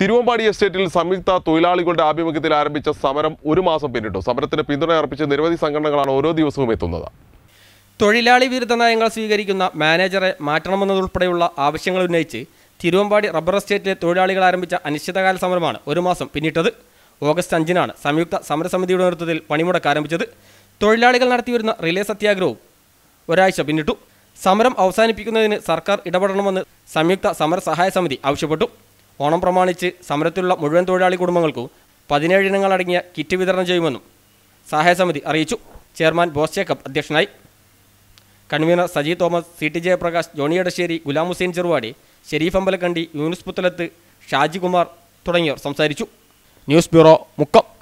തിരുവമ്പാടി എസ്റ്റേറ്റിൽ സംയുക്ത തൊഴിലാളികളുടെ ആഭിമുഖ്യത്തിൽ ആരംഭിച്ച സമരം ഒരു മാസം പിന്നിട്ടു സമരത്തിന് പിന്തുണ അർപ്പിച്ച് നിരവധി സംഘടനകളാണ് ഓരോ ദിവസവും എത്തുന്നത് തൊഴിലാളി വിരുദ്ധ നയങ്ങൾ സ്വീകരിക്കുന്ന മാനേജറെ മാറ്റണമെന്നതുൾപ്പെടെയുള്ള ആവശ്യങ്ങൾ ഉന്നയിച്ച് തിരുവമ്പാടി റബ്ബർ എസ്റ്റേറ്റിലെ തൊഴിലാളികൾ ആരംഭിച്ച അനിശ്ചിതകാല സമരമാണ് ഒരു മാസം പിന്നിട്ടത് ഓഗസ്റ്റ് അഞ്ചിനാണ് സംയുക്ത സമരസമിതിയുടെ നേതൃത്വത്തിൽ പണിമുടക്ക് ആരംഭിച്ചത് തൊഴിലാളികൾ നടത്തിവരുന്ന റിലേ സത്യാഗ്രഹവും ഒരാഴ്ച പിന്നിട്ടു സമരം അവസാനിപ്പിക്കുന്നതിന് സർക്കാർ ഇടപെടണമെന്ന് സംയുക്ത സമര സഹായ സമിതി ആവശ്യപ്പെട്ടു ഓണം പ്രമാണിച്ച് സമരത്തിലുള്ള മുഴുവൻ തൊഴിലാളി കുടുംബങ്ങൾക്കും പതിനേഴ് ഇനങ്ങളടങ്ങിയ കിറ്റ് വിതരണം ചെയ്യുമെന്നും സഹായ സമിതി അറിയിച്ചു ചെയർമാൻ ബോസ് ജേക്കബ് അധ്യക്ഷനായി convener Saji Thomas C T Jayaprakash Johny Edassery Ghulam Hussain Cheruvadi Sharif Ambalakandi Yunus Puthalath Shajikumar തുടങ്ങിയവർ സംസാരിച്ചു ന്യൂസ് ബ്യൂറോ മുക്കം